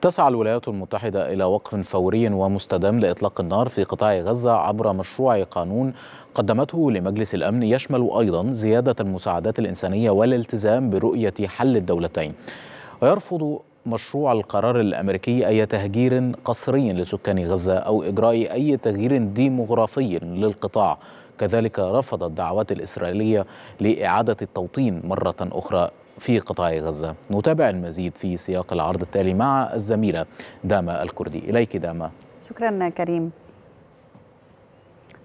تسعى الولايات المتحدة إلى وقف فوري ومستدام لإطلاق النار في قطاع غزة عبر مشروع قانون قدمته لمجلس الأمن يشمل أيضا زيادة المساعدات الإنسانية والالتزام برؤية حل الدولتين ويرفض مشروع القرار الأمريكي أي تهجير قسري لسكان غزة أو إجراء أي تغيير ديموغرافي للقطاع كذلك رفضت الدعوات الإسرائيلية لإعادة التوطين مرة أخرى في قطاع غزة نتابع المزيد في سياق العرض التالي مع الزميلة داما الكردي إليك داما شكرا كريم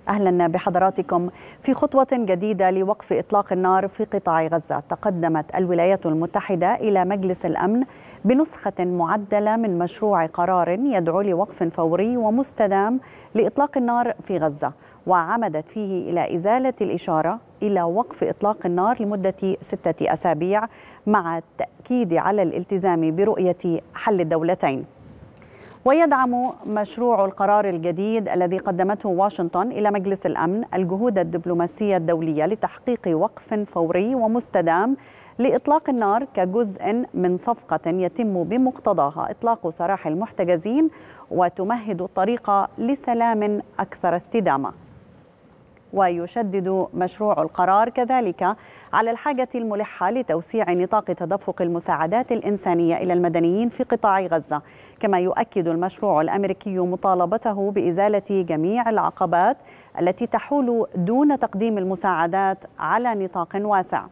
اهلا بحضراتكم في خطوه جديده لوقف اطلاق النار في قطاع غزه تقدمت الولايات المتحده الى مجلس الامن بنسخه معدله من مشروع قرار يدعو لوقف فوري ومستدام لاطلاق النار في غزه وعمدت فيه إلى إزالة الإشارة إلى وقف إطلاق النار لمدة ستة أسابيع مع التأكيد على الالتزام برؤية حل الدولتين ويدعم مشروع القرار الجديد الذي قدمته واشنطن الى مجلس الامن الجهود الدبلوماسيه الدوليه لتحقيق وقف فوري ومستدام لاطلاق النار كجزء من صفقه يتم بمقتضاها اطلاق سراح المحتجزين وتمهد الطريق لسلام اكثر استدامه ويشدد مشروع القرار كذلك على الحاجة الملحة لتوسيع نطاق تدفق المساعدات الإنسانية إلى المدنيين في قطاع غزة كما يؤكد المشروع الأمريكي مطالبته بإزالة جميع العقبات التي تحول دون تقديم المساعدات على نطاق واسع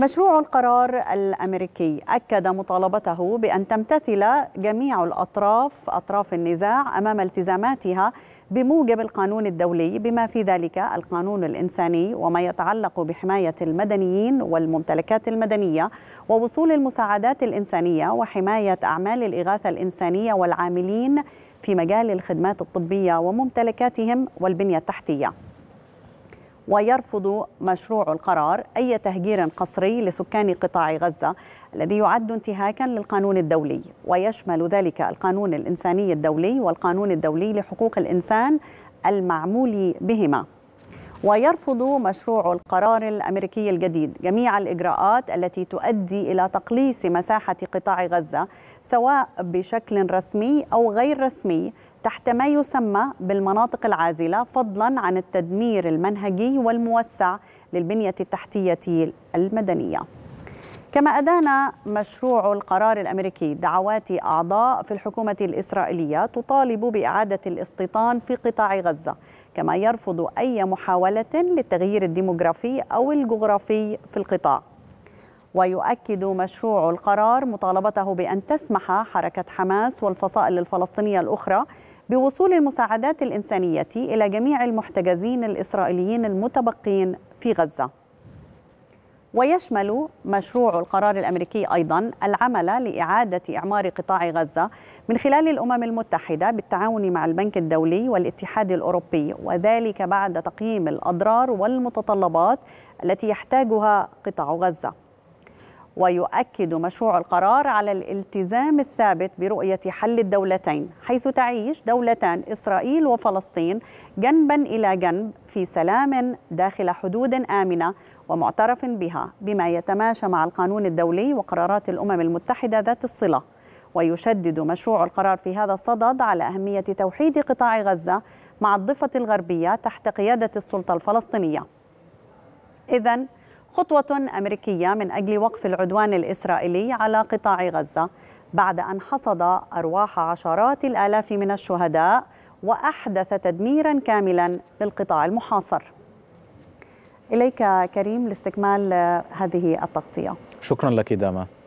مشروع القرار الامريكي اكد مطالبته بان تمتثل جميع الاطراف اطراف النزاع امام التزاماتها بموجب القانون الدولي بما في ذلك القانون الإنساني وما يتعلق بحماية المدنيين والممتلكات المدنية ووصول المساعدات الإنسانية وحماية أعمال الإغاثة الإنسانية والعاملين في مجال الخدمات الطبية وممتلكاتهم والبنية التحتية ويرفض مشروع القرار أي تهجير قسري لسكان قطاع غزة الذي يعد انتهاكا للقانون الدولي ويشمل ذلك القانون الإنساني الدولي والقانون الدولي لحقوق الإنسان المعمول بهما ويرفض مشروع القرار الامريكي الجديد جميع الاجراءات التي تؤدي الى تقليص مساحه قطاع غزه سواء بشكل رسمي او غير رسمي تحت ما يسمى بالمناطق العازله فضلا عن التدمير المنهجي والموسع للبنيه التحتيه المدنيه كما أدان مشروع القرار الأمريكي دعوات أعضاء في الحكومة الإسرائيلية تطالب بإعادة الاستيطان في قطاع غزة كما يرفض أي محاولة للتغيير الديموغرافي أو الجغرافي في القطاع ويؤكد مشروع القرار مطالبته بأن تسمح حركة حماس والفصائل الفلسطينية الأخرى بوصول المساعدات الإنسانية إلى جميع المحتجزين الإسرائيليين المتبقين في غزة ويشمل مشروع القرار الامريكي ايضا العمل لاعاده اعمار قطاع غزه من خلال الامم المتحده بالتعاون مع البنك الدولي والاتحاد الاوروبي وذلك بعد تقييم الاضرار والمتطلبات التي يحتاجها قطاع غزه. ويؤكد مشروع القرار على الالتزام الثابت برؤيه حل الدولتين حيث تعيش دولتان اسرائيل وفلسطين جنبا الى جنب في سلام داخل حدود امنه ومعترف بها بما يتماشى مع القانون الدولي وقرارات الأمم المتحدة ذات الصلة ويشدد مشروع القرار في هذا الصدد على أهمية توحيد قطاع غزة مع الضفة الغربية تحت قيادة السلطة الفلسطينية إذا خطوة أمريكية من أجل وقف العدوان الإسرائيلي على قطاع غزة بعد أن حصد أرواح عشرات الآلاف من الشهداء وأحدث تدميرا كاملا للقطاع المحاصر إليك كريم لاستكمال هذه التغطية شكرا لك داما